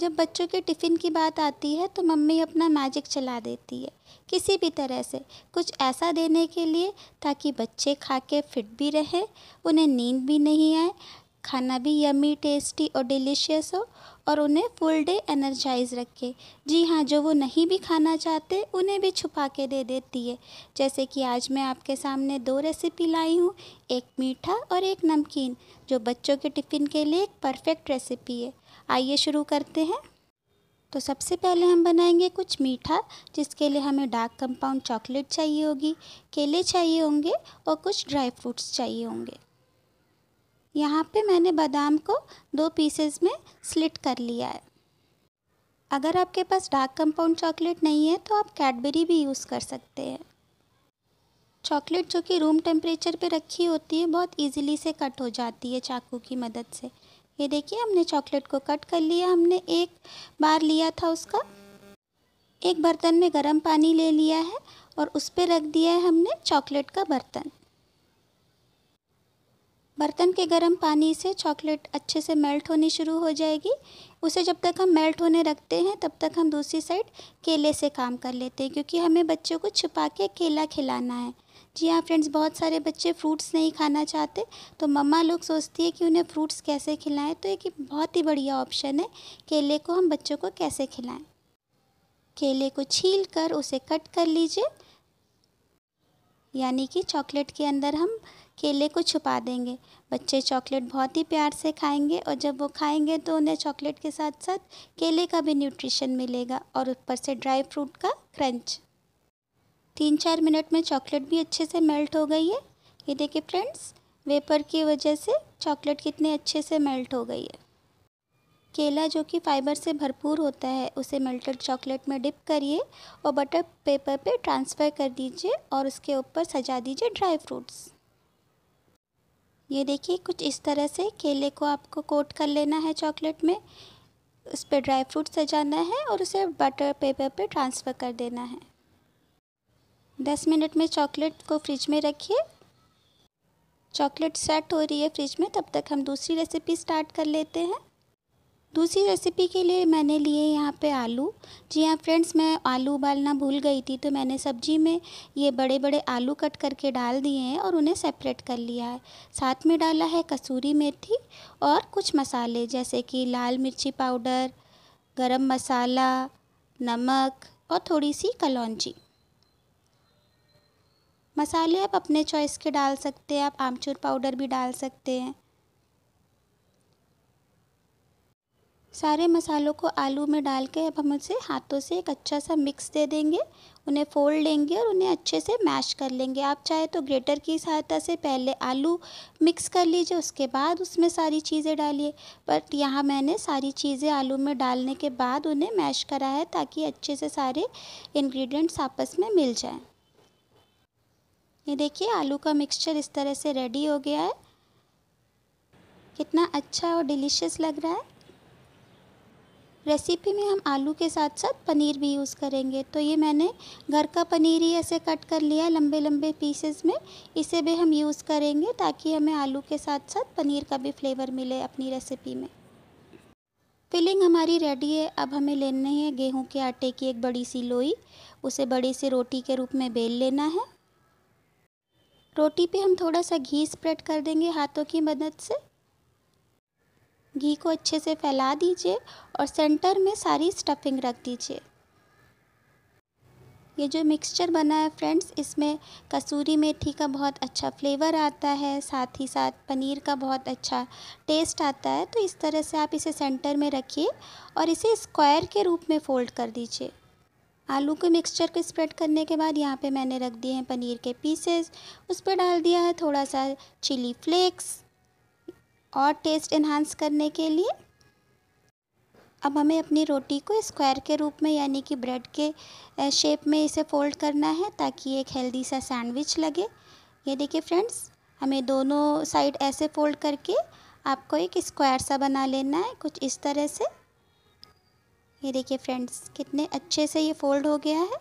जब बच्चों के टिफ़िन की बात आती है तो मम्मी अपना मैजिक चला देती है किसी भी तरह से कुछ ऐसा देने के लिए ताकि बच्चे खा के फिट भी रहें उन्हें नींद भी नहीं आए खाना भी यमी टेस्टी और डिलीशियस हो और उन्हें फुल डे एनर्जाइज रखे जी हाँ जो वो नहीं भी खाना चाहते उन्हें भी छुपा के दे देती है जैसे कि आज मैं आपके सामने दो रेसिपी लाई हूँ एक मीठा और एक नमकीन जो बच्चों के टिफ़िन के लिए एक परफेक्ट रेसिपी है आइए शुरू करते हैं तो सबसे पहले हम बनाएंगे कुछ मीठा जिसके लिए हमें डार्क कंपाउंड चॉकलेट चाहिए होगी केले चाहिए होंगे और कुछ ड्राई फ्रूट्स चाहिए होंगे यहाँ पे मैंने बादाम को दो पीसेस में स्लिट कर लिया है अगर आपके पास डार्क कंपाउंड चॉकलेट नहीं है तो आप कैडबरी भी यूज़ कर सकते हैं चॉकलेट जो कि रूम टेम्परेचर पर रखी होती है बहुत ईजिली से कट हो जाती है चाकू की मदद से ये देखिए हमने चॉकलेट को कट कर लिया हमने एक बार लिया था उसका एक बर्तन में गर्म पानी ले लिया है और उस पर रख दिया है हमने चॉकलेट का बर्तन बर्तन के गर्म पानी से चॉकलेट अच्छे से मेल्ट होनी शुरू हो जाएगी उसे जब तक हम मेल्ट होने रखते हैं तब तक हम दूसरी साइड केले से काम कर लेते हैं क्योंकि हमें बच्चों को छुपा के केला खिलाना है जी हाँ फ्रेंड्स बहुत सारे बच्चे फ्रूट्स नहीं खाना चाहते तो मम्मा लोग सोचती है कि उन्हें फ्रूट्स कैसे खिलाएं तो एक बहुत ही बढ़िया ऑप्शन है केले को हम बच्चों को कैसे खिलाएं केले को छील कर उसे कट कर लीजिए यानी कि चॉकलेट के अंदर हम केले को छुपा देंगे बच्चे चॉकलेट बहुत ही प्यार से खाएंगे और जब वो खाएंगे तो उन्हें चॉकलेट के साथ साथ केले का भी न्यूट्रिशन मिलेगा और ऊपर से ड्राई फ्रूट का क्रंच तीन चार मिनट में चॉकलेट भी अच्छे से मेल्ट हो गई है ये देखिए फ्रेंड्स वेपर की वजह से चॉकलेट कितने अच्छे से मेल्ट हो गई है केला जो कि फाइबर से भरपूर होता है उसे मेल्टेड चॉकलेट में डिप करिए और बटर पेपर पे ट्रांसफ़र कर दीजिए और उसके ऊपर सजा दीजिए ड्राई फ्रूट्स ये देखिए कुछ इस तरह से केले को आपको कोट कर लेना है चॉकलेट में उस पर ड्राई फ्रूट सजाना है और उसे बटर पेपर पे ट्रांसफ़र कर देना है दस मिनट में चॉकलेट को फ्रिज में रखिए चॉकलेट सेट हो रही है फ्रिज में तब तक हम दूसरी रेसिपी स्टार्ट कर लेते हैं दूसरी रेसिपी के लिए मैंने लिए यहाँ पे आलू जी हाँ फ्रेंड्स मैं आलू उबालना भूल गई थी तो मैंने सब्जी में ये बड़े बड़े आलू कट करके डाल दिए हैं और उन्हें सेपरेट कर लिया है साथ में डाला है कसूरी मेथी और कुछ मसाले जैसे कि लाल मिर्ची पाउडर गरम मसाला नमक और थोड़ी सी कलौजी मसाले आप अपने चॉइस के डाल सकते हैं आप आमचूर पाउडर भी डाल सकते हैं सारे मसालों को आलू में डाल के अब हम उसे हाथों से एक अच्छा सा मिक्स दे देंगे उन्हें फोल्ड लेंगे और उन्हें अच्छे से मैश कर लेंगे आप चाहे तो ग्रेटर की सहायता से पहले आलू मिक्स कर लीजिए उसके बाद उसमें सारी चीज़ें डालिए बट यहाँ मैंने सारी चीज़ें आलू में डालने के बाद उन्हें मैश करा है ताकि अच्छे से सारे इन्ग्रीडियंट्स आपस में मिल जाएँ ये देखिए आलू का मिक्सचर इस तरह से रेडी हो गया है कितना अच्छा और डिलीशियस लग रहा है रेसिपी में हम आलू के साथ साथ पनीर भी यूज़ करेंगे तो ये मैंने घर का पनीर ही ऐसे कट कर लिया लंबे लंबे पीसेस में इसे भी हम यूज़ करेंगे ताकि हमें आलू के साथ साथ पनीर का भी फ्लेवर मिले अपनी रेसिपी में फिलिंग हमारी रेडी है अब हमें लेने हैं गेहूं के आटे की एक बड़ी सी लोई उसे बड़ी सी रोटी के रूप में बेल लेना है रोटी पे हम थोड़ा सा घी स्प्रेड कर देंगे हाथों की मदद से घी को अच्छे से फैला दीजिए और सेंटर में सारी स्टफिंग रख दीजिए ये जो मिक्सचर बना है फ्रेंड्स इसमें कसूरी मेथी का बहुत अच्छा फ्लेवर आता है साथ ही साथ पनीर का बहुत अच्छा टेस्ट आता है तो इस तरह से आप इसे सेंटर में रखिए और इसे स्क्वायर के रूप में फ़ोल्ड कर दीजिए आलू के मिक्सचर को स्प्रेड करने के बाद यहाँ पे मैंने रख दिए हैं पनीर के पीसेस उस पर डाल दिया है थोड़ा सा चिली फ्लेक्स और टेस्ट इन्हांस करने के लिए अब हमें अपनी रोटी को स्क्वायर के रूप में यानी कि ब्रेड के शेप में इसे फोल्ड करना है ताकि एक हेल्दी सा सैंडविच लगे ये देखिए फ्रेंड्स हमें दोनों साइड ऐसे फोल्ड करके आपको एक स्क्वायर सा बना लेना है कुछ इस तरह से ये देखिए फ्रेंड्स कितने अच्छे से ये फोल्ड हो गया है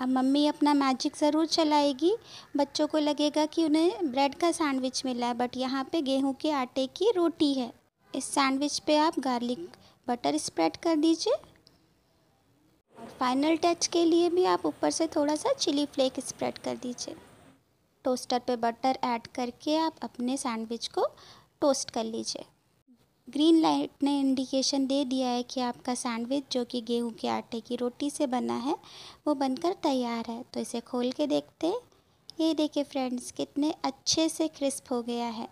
अब मम्मी अपना मैजिक ज़रूर चलाएगी बच्चों को लगेगा कि उन्हें ब्रेड का सैंडविच मिला है बट यहाँ पे गेहूं के आटे की रोटी है इस सैंडविच पे आप गार्लिक बटर स्प्रेड कर दीजिए और फाइनल टच के लिए भी आप ऊपर से थोड़ा सा चिली फ्लेक स्प्रेड कर दीजिए टोस्टर पे बटर ऐड करके आप अपने सैंडविच को टोस्ट कर लीजिए ग्रीन लाइट ने इंडिकेशन दे दिया है कि आपका सैंडविच जो कि गेहूं के आटे की रोटी से बना है वो बनकर तैयार है तो इसे खोल के देखते ये देखे फ्रेंड्स कितने अच्छे से क्रिस्प हो गया है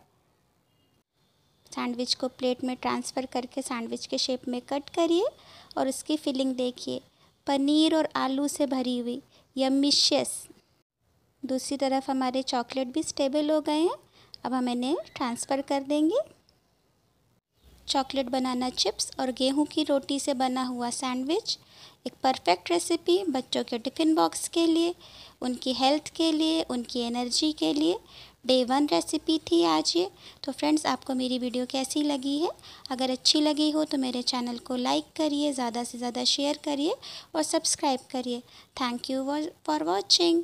सैंडविच को प्लेट में ट्रांसफ़र करके सैंडविच के शेप में कट करिए और उसकी फिलिंग देखिए पनीर और आलू से भरी हुई यमिशियस दूसरी तरफ हमारे चॉकलेट भी स्टेबल हो गए हैं अब हम इन्हें ट्रांसफ़र कर देंगे चॉकलेट बनाना चिप्स और गेहूं की रोटी से बना हुआ सैंडविच एक परफेक्ट रेसिपी बच्चों के टिफ़िन बॉक्स के लिए उनकी हेल्थ के लिए उनकी एनर्जी के लिए डे वन रेसिपी थी आज ये तो फ्रेंड्स आपको मेरी वीडियो कैसी लगी है अगर अच्छी लगी हो तो मेरे चैनल को लाइक करिए ज़्यादा से ज़्यादा शेयर करिए और सब्सक्राइब करिए थैंक यू फॉर वॉचिंग